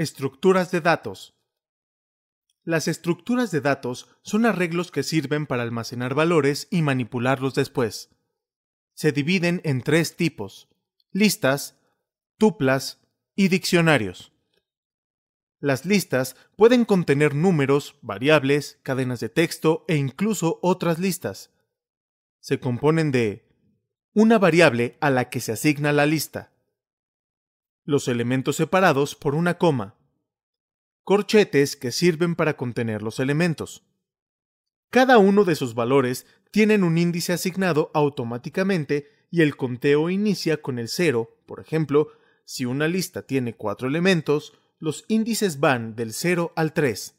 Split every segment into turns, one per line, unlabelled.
Estructuras de datos. Las estructuras de datos son arreglos que sirven para almacenar valores y manipularlos después. Se dividen en tres tipos, listas, tuplas y diccionarios. Las listas pueden contener números, variables, cadenas de texto e incluso otras listas. Se componen de una variable a la que se asigna la lista, los elementos separados por una coma, corchetes que sirven para contener los elementos. Cada uno de sus valores tienen un índice asignado automáticamente y el conteo inicia con el cero. por ejemplo, si una lista tiene cuatro elementos, los índices van del 0 al 3.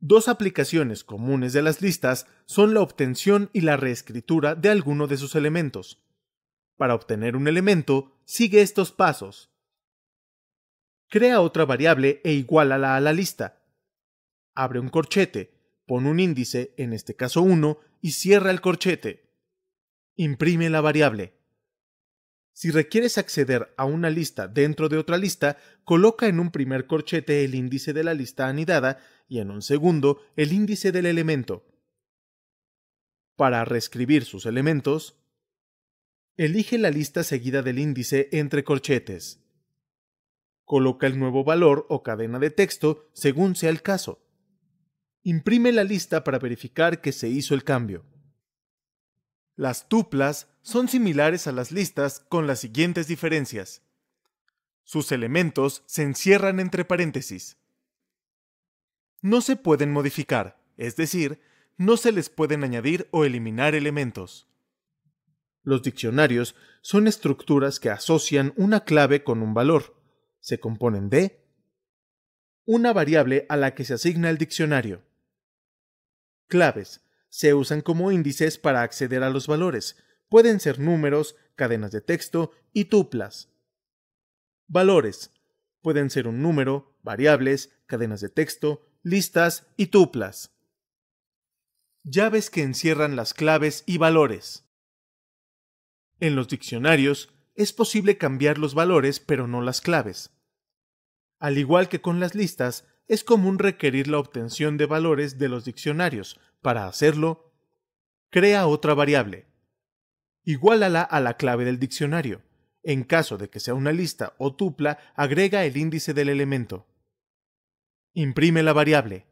Dos aplicaciones comunes de las listas son la obtención y la reescritura de alguno de sus elementos. Para obtener un elemento, sigue estos pasos crea otra variable e iguálala a la lista. Abre un corchete, pon un índice, en este caso 1, y cierra el corchete. Imprime la variable. Si requieres acceder a una lista dentro de otra lista, coloca en un primer corchete el índice de la lista anidada y en un segundo el índice del elemento. Para reescribir sus elementos, elige la lista seguida del índice entre corchetes. Coloca el nuevo valor o cadena de texto según sea el caso. Imprime la lista para verificar que se hizo el cambio. Las tuplas son similares a las listas con las siguientes diferencias. Sus elementos se encierran entre paréntesis. No se pueden modificar, es decir, no se les pueden añadir o eliminar elementos. Los diccionarios son estructuras que asocian una clave con un valor se componen de una variable a la que se asigna el diccionario. Claves se usan como índices para acceder a los valores. Pueden ser números, cadenas de texto y tuplas. Valores pueden ser un número, variables, cadenas de texto, listas y tuplas. Llaves que encierran las claves y valores. En los diccionarios es posible cambiar los valores pero no las claves. Al igual que con las listas, es común requerir la obtención de valores de los diccionarios. Para hacerlo, crea otra variable. Igualala a la clave del diccionario. En caso de que sea una lista o tupla, agrega el índice del elemento. Imprime la variable.